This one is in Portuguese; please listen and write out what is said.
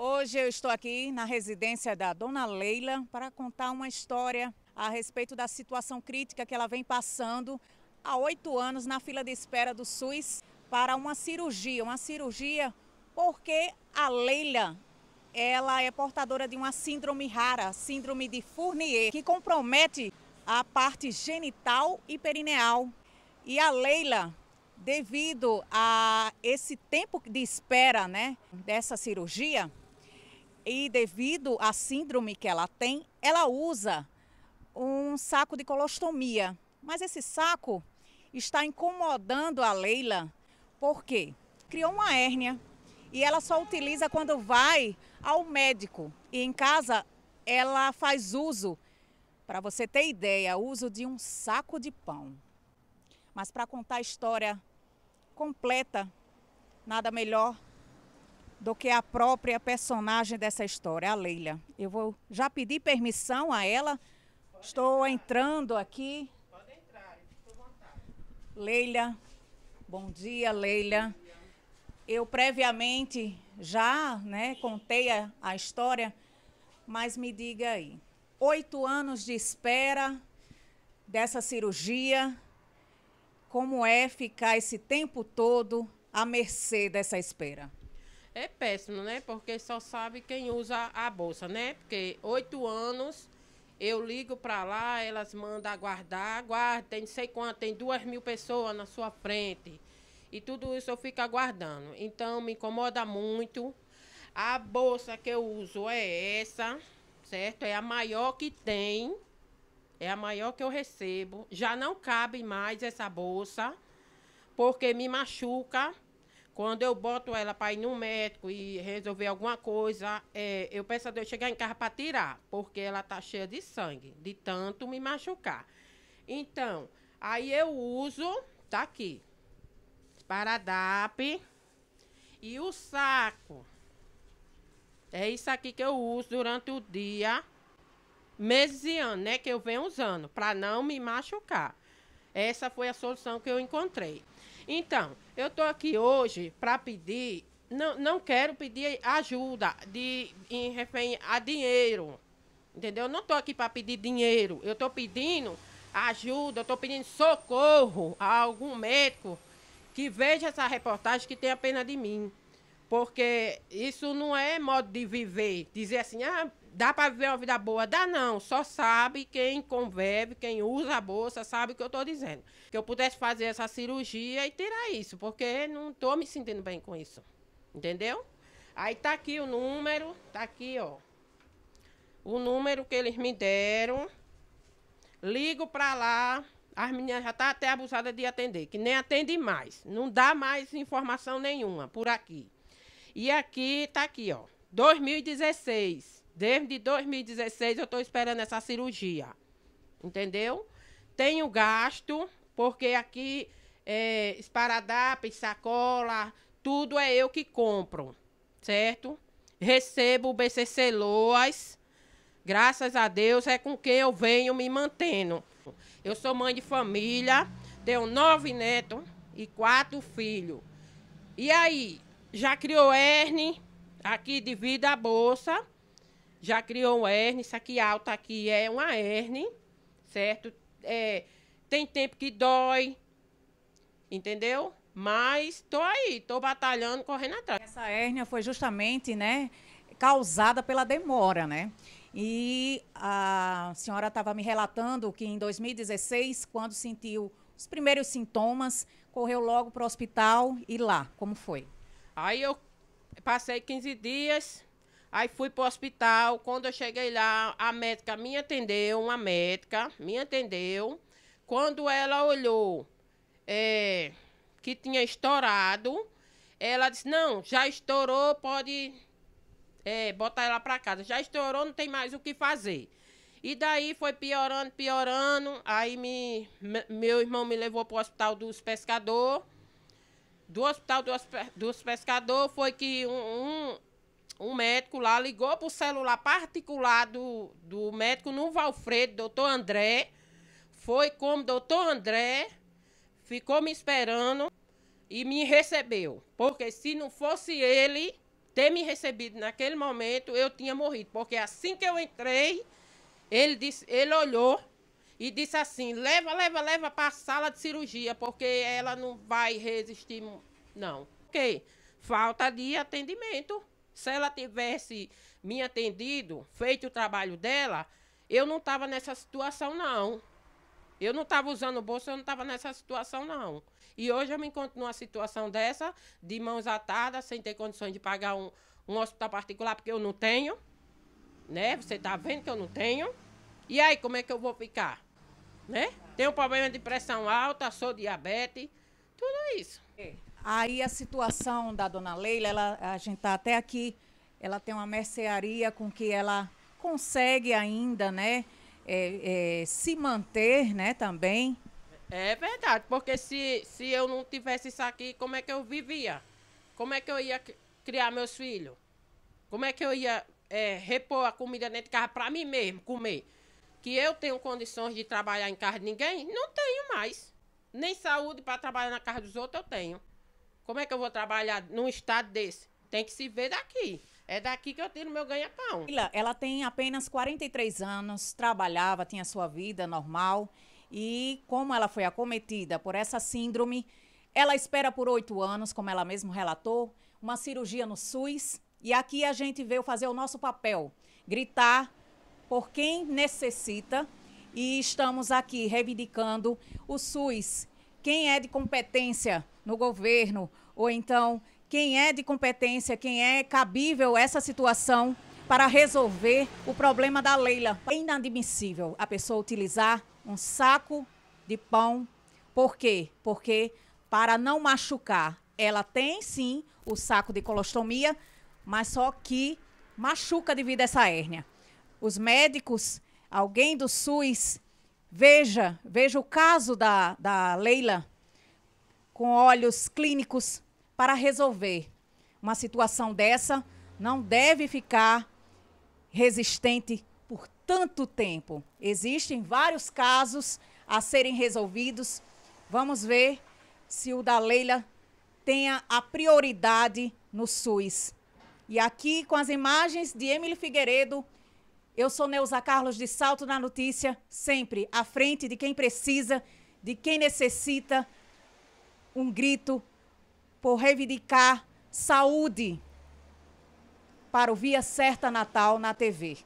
Hoje eu estou aqui na residência da Dona Leila para contar uma história a respeito da situação crítica que ela vem passando há oito anos na fila de espera do SUS para uma cirurgia. Uma cirurgia porque a Leila ela é portadora de uma síndrome rara, síndrome de Fournier, que compromete a parte genital e perineal. E a Leila, devido a esse tempo de espera, né, dessa cirurgia, e devido à síndrome que ela tem, ela usa um saco de colostomia. Mas esse saco está incomodando a Leila porque criou uma hérnia e ela só utiliza quando vai ao médico. E em casa ela faz uso, para você ter ideia, uso de um saco de pão. Mas para contar a história completa, nada melhor do que a própria personagem dessa história, a Leila. Eu vou já pedir permissão a ela. Pode Estou entrar. entrando aqui. Pode entrar, à vontade. Leila, bom dia, Leila. Eu previamente já né, contei a, a história, mas me diga aí. Oito anos de espera dessa cirurgia, como é ficar esse tempo todo à mercê dessa espera? é péssimo, né? Porque só sabe quem usa a bolsa, né? Porque oito anos eu ligo para lá, elas mandam aguardar, aguarda, tem não sei quanto, tem duas mil pessoas na sua frente. E tudo isso eu fico aguardando. Então me incomoda muito. A bolsa que eu uso é essa, certo? É a maior que tem. É a maior que eu recebo. Já não cabe mais essa bolsa, porque me machuca quando eu boto ela para ir no médico e resolver alguma coisa, é, eu peço a Deus chegar em casa para tirar, porque ela tá cheia de sangue, de tanto me machucar. Então, aí eu uso, tá aqui, paradap e o saco. É isso aqui que eu uso durante o dia, meses e anos, né? Que eu venho usando, para não me machucar. Essa foi a solução que eu encontrei. Então, eu estou aqui hoje para pedir, não, não quero pedir ajuda de, em refém a dinheiro, entendeu? Eu não estou aqui para pedir dinheiro, eu estou pedindo ajuda, eu estou pedindo socorro a algum médico que veja essa reportagem que tenha pena de mim. Porque isso não é modo de viver. Dizer assim, ah, Dá para viver uma vida boa? Dá não. Só sabe quem convive, quem usa a bolsa, sabe o que eu estou dizendo. Que eu pudesse fazer essa cirurgia e tirar isso, porque não estou me sentindo bem com isso. Entendeu? Aí tá aqui o número, tá aqui, ó. O número que eles me deram. Ligo para lá. As meninas já tá até abusadas de atender, que nem atende mais. Não dá mais informação nenhuma por aqui. E aqui tá aqui, ó. 2016. Desde 2016 eu estou esperando essa cirurgia. Entendeu? Tenho gasto, porque aqui é, sacola, tudo é eu que compro, certo? Recebo o BCC Loas, graças a Deus é com quem eu venho me mantendo. Eu sou mãe de família, tenho nove netos e quatro filhos. E aí, já criou hernia aqui devido à bolsa, já criou uma hérnia, isso aqui alta aqui é uma hérnia, certo? É, tem tempo que dói, entendeu? Mas tô aí, tô batalhando, correndo atrás. Essa hérnia foi justamente, né, causada pela demora, né? E a senhora estava me relatando que em 2016, quando sentiu os primeiros sintomas, correu logo para o hospital e lá, como foi? Aí eu passei 15 dias Aí fui pro hospital. Quando eu cheguei lá, a médica me atendeu, uma médica me atendeu. Quando ela olhou é, que tinha estourado, ela disse: Não, já estourou, pode é, botar ela para casa. Já estourou, não tem mais o que fazer. E daí foi piorando, piorando. Aí me, meu irmão me levou pro hospital dos pescadores. Do hospital dos, dos pescadores foi que um, um um médico lá ligou para o celular particular do, do médico no Valfredo, doutor André. Foi como doutor André ficou me esperando e me recebeu. Porque se não fosse ele ter me recebido naquele momento, eu tinha morrido. Porque assim que eu entrei, ele, disse, ele olhou e disse assim: leva, leva, leva para a sala de cirurgia, porque ela não vai resistir. Não. Ok. Falta de atendimento. Se ela tivesse me atendido, feito o trabalho dela, eu não estava nessa situação, não. Eu não estava usando bolsa, eu não estava nessa situação, não. E hoje eu me encontro numa situação dessa, de mãos atadas, sem ter condições de pagar um, um hospital particular, porque eu não tenho. Né? Você está vendo que eu não tenho. E aí, como é que eu vou ficar? Né? Tenho problema de pressão alta, sou diabetes, tudo isso. É. Aí a situação da dona Leila, ela, a gente está até aqui, ela tem uma mercearia com que ela consegue ainda, né, é, é, se manter, né, também. É verdade, porque se, se eu não tivesse isso aqui, como é que eu vivia? Como é que eu ia criar meus filhos? Como é que eu ia é, repor a comida dentro de casa para mim mesmo comer? Que eu tenho condições de trabalhar em casa de ninguém? Não tenho mais. Nem saúde para trabalhar na casa dos outros eu tenho. Como é que eu vou trabalhar num estado desse? Tem que se ver daqui. É daqui que eu tiro meu ganha-pão. Ela tem apenas 43 anos, trabalhava, tinha sua vida normal. E como ela foi acometida por essa síndrome, ela espera por oito anos, como ela mesma relatou, uma cirurgia no SUS. E aqui a gente veio fazer o nosso papel, gritar por quem necessita. E estamos aqui reivindicando o SUS. Quem é de competência no governo, ou então quem é de competência, quem é cabível essa situação para resolver o problema da Leila. É inadmissível a pessoa utilizar um saco de pão. Por quê? Porque para não machucar, ela tem sim o saco de colostomia, mas só que machuca devido a essa hérnia. Os médicos, alguém do SUS, veja, veja o caso da, da Leila, com olhos clínicos para resolver uma situação dessa, não deve ficar resistente por tanto tempo. Existem vários casos a serem resolvidos. Vamos ver se o da Leila tenha a prioridade no SUS. E aqui com as imagens de Emily Figueiredo, eu sou Neuza Carlos de Salto na Notícia, sempre à frente de quem precisa, de quem necessita um grito por reivindicar saúde para o Via Certa Natal na TV.